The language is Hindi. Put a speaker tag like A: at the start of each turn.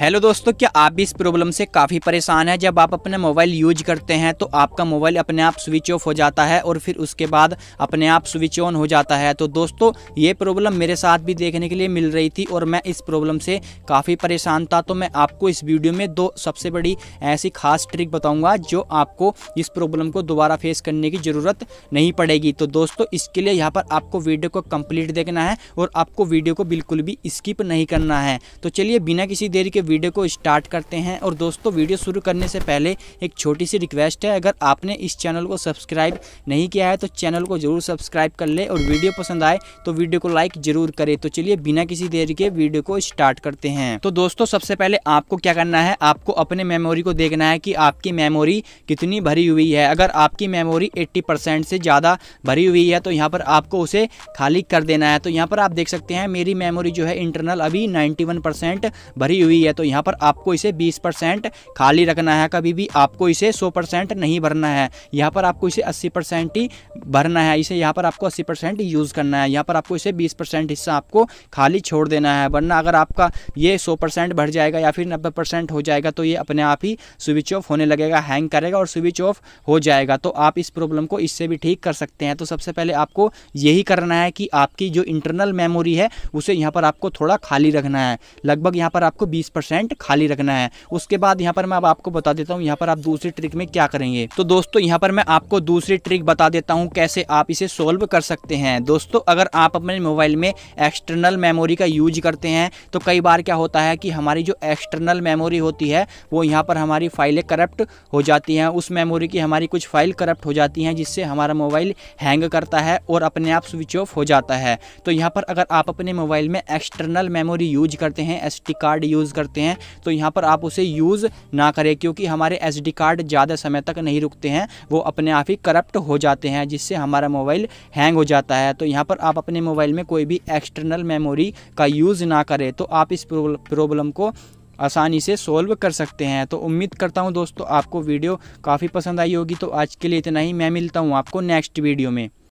A: हेलो दोस्तों क्या आप भी इस प्रॉब्लम से काफ़ी परेशान हैं जब आप अपना मोबाइल यूज करते हैं तो आपका मोबाइल अपने आप स्विच ऑफ हो जाता है और फिर उसके बाद अपने आप स्विच ऑन हो जाता है तो दोस्तों ये प्रॉब्लम मेरे साथ भी देखने के लिए मिल रही थी और मैं इस प्रॉब्लम से काफ़ी परेशान था तो मैं आपको इस वीडियो में दो सबसे बड़ी ऐसी खास ट्रिक बताऊँगा जो आपको इस प्रॉब्लम को दोबारा फेस करने की ज़रूरत नहीं पड़ेगी तो दोस्तों इसके लिए यहाँ पर आपको वीडियो को कम्प्लीट देखना है और आपको वीडियो को बिल्कुल भी स्किप नहीं करना है तो चलिए बिना किसी देरी के वीडियो को स्टार्ट करते हैं और दोस्तों वीडियो शुरू करने से पहले एक छोटी सी रिक्वेस्ट है अगर आपने इस चैनल को सब्सक्राइब नहीं किया है तो चैनल को जरूर सब्सक्राइब कर ले और वीडियो पसंद आए तो वीडियो को लाइक जरूर करे तो चलिए बिना किसी देरी के वीडियो को स्टार्ट करते हैं तो दोस्तों सबसे पहले आपको क्या करना है आपको अपने मेमोरी को देखना है कि आपकी मेमोरी कितनी भरी हुई है अगर आपकी मेमोरी 80 परसेंट से ज़्यादा भरी हुई है तो यहाँ पर आपको उसे खाली कर देना है तो यहाँ पर आप देख सकते हैं मेरी मेमोरी जो है इंटरनल अभी 91 परसेंट भरी हुई है तो यहाँ पर आपको इसे बीस परसेंट खाली रखना है कभी भी आपको इसे सौ परसेंट नहीं भरना है यहाँ पर आपको इसे अस्सी परसेंट ही भरना है इसे यहाँ पर आपको अस्सी परसेंट यूज़ करना है यहाँ पर आपको इसे बीस परसेंट हिस्सा आपको खाली छोड़ देना है वरना अगर आपका ये सौ परसेंट भर जाएगा या फिर नब्बे परसेंट हो जाएगा तो ये अपने आप ही स्विच ऑफ होने लगेगा हैंग करेगा और स्विच ऑफ हो जाएगा तो आप इस प्रॉब्लम को इससे भी ठीक कर सकते हैं तो सबसे पहले आपको यही करना है कि आपकी जो इंटरनल मेमोरी है उसे यहाँ पर आपको थोड़ा खाली रखना है लगभग यहाँ पर आपको बीस परसेंट खाली रखना है उसके बाद यहाँ पर मैं अब आपको बता देता हूँ यहाँ पर आप दूसरी ट्रिक में क्या करेंगे तो दोस्तों यहाँ पर मैं आपको दूसरी ट्रिक बता देता हूँ कैसे आप इसे सोल्व कर सकते हैं दोस्तों अगर आप अपने मोबाइल में एक्सटर्नल मेमोरी का यूज करते हैं तो कई बार क्या होता है कि हमारी जो एक्सटर्नल मेमोरी होती है वो यहाँ पर हमारी फाइलें करप्ट हो जाती हैं उस मेमोरी की हमारी कुछ फाइल करप्ट हो जाती हैं जिससे हमारा मोबाइल हैंग करता है और अपने आप स्विच ऑफ हो जाता है तो यहाँ पर अगर आप अपने मोबाइल में एक्सटर्नल मेमोरी यूज करते हैं एस कार्ड यूज़ करते सकते हैं तो यहाँ पर आप उसे यूज़ ना करें क्योंकि हमारे एस कार्ड ज़्यादा समय तक नहीं रुकते हैं वो अपने आप ही करप्ट हो जाते हैं जिससे हमारा मोबाइल हैंग हो जाता है तो यहाँ पर आप अपने मोबाइल में कोई भी एक्सटर्नल मेमोरी का यूज़ ना करें तो आप इस प्रॉब्लम को आसानी से सोल्व कर सकते हैं तो उम्मीद करता हूं दोस्तों आपको वीडियो काफ़ी पसंद आई होगी तो आज के लिए इतना ही मैं मिलता हूं आपको नेक्स्ट वीडियो में